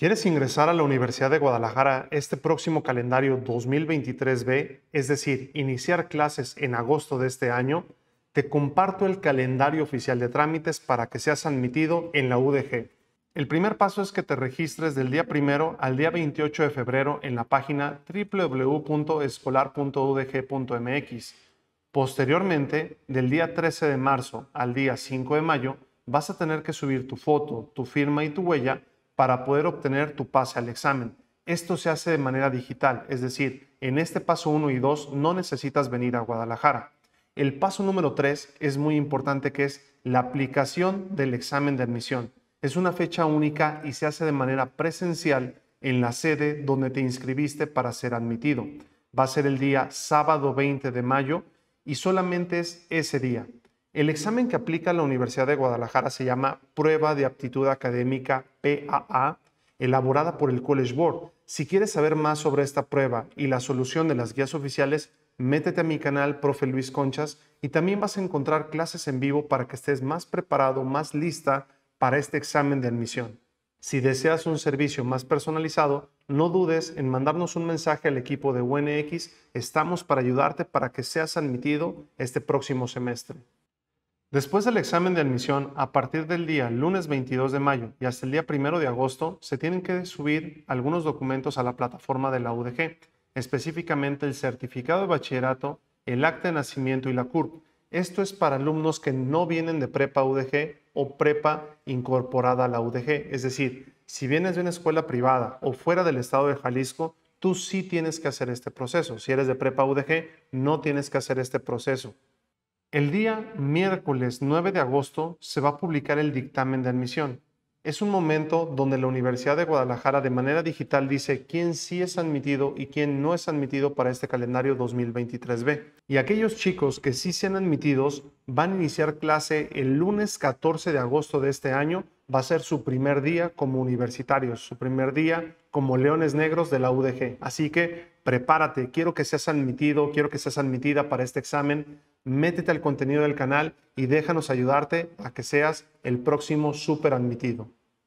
¿Quieres ingresar a la Universidad de Guadalajara este próximo calendario 2023B, es decir, iniciar clases en agosto de este año? Te comparto el calendario oficial de trámites para que seas admitido en la UDG. El primer paso es que te registres del día primero al día 28 de febrero en la página www.escolar.udg.mx. Posteriormente, del día 13 de marzo al día 5 de mayo, vas a tener que subir tu foto, tu firma y tu huella para poder obtener tu pase al examen. Esto se hace de manera digital, es decir, en este paso 1 y 2 no necesitas venir a Guadalajara. El paso número 3 es muy importante que es la aplicación del examen de admisión. Es una fecha única y se hace de manera presencial en la sede donde te inscribiste para ser admitido. Va a ser el día sábado 20 de mayo y solamente es ese día. El examen que aplica la Universidad de Guadalajara se llama Prueba de Aptitud Académica PAA, elaborada por el College Board. Si quieres saber más sobre esta prueba y la solución de las guías oficiales, métete a mi canal Profe Luis Conchas y también vas a encontrar clases en vivo para que estés más preparado, más lista para este examen de admisión. Si deseas un servicio más personalizado, no dudes en mandarnos un mensaje al equipo de UNX. Estamos para ayudarte para que seas admitido este próximo semestre. Después del examen de admisión, a partir del día lunes 22 de mayo y hasta el día 1 de agosto, se tienen que subir algunos documentos a la plataforma de la UDG, específicamente el certificado de bachillerato, el acta de nacimiento y la CURP. Esto es para alumnos que no vienen de prepa UDG o prepa incorporada a la UDG. Es decir, si vienes de una escuela privada o fuera del estado de Jalisco, tú sí tienes que hacer este proceso. Si eres de prepa UDG, no tienes que hacer este proceso. El día miércoles 9 de agosto se va a publicar el dictamen de admisión. Es un momento donde la Universidad de Guadalajara de manera digital dice quién sí es admitido y quién no es admitido para este calendario 2023B. Y aquellos chicos que sí sean admitidos van a iniciar clase el lunes 14 de agosto de este año va a ser su primer día como universitarios, su primer día como leones negros de la UDG. Así que prepárate, quiero que seas admitido, quiero que seas admitida para este examen. Métete al contenido del canal y déjanos ayudarte a que seas el próximo super admitido.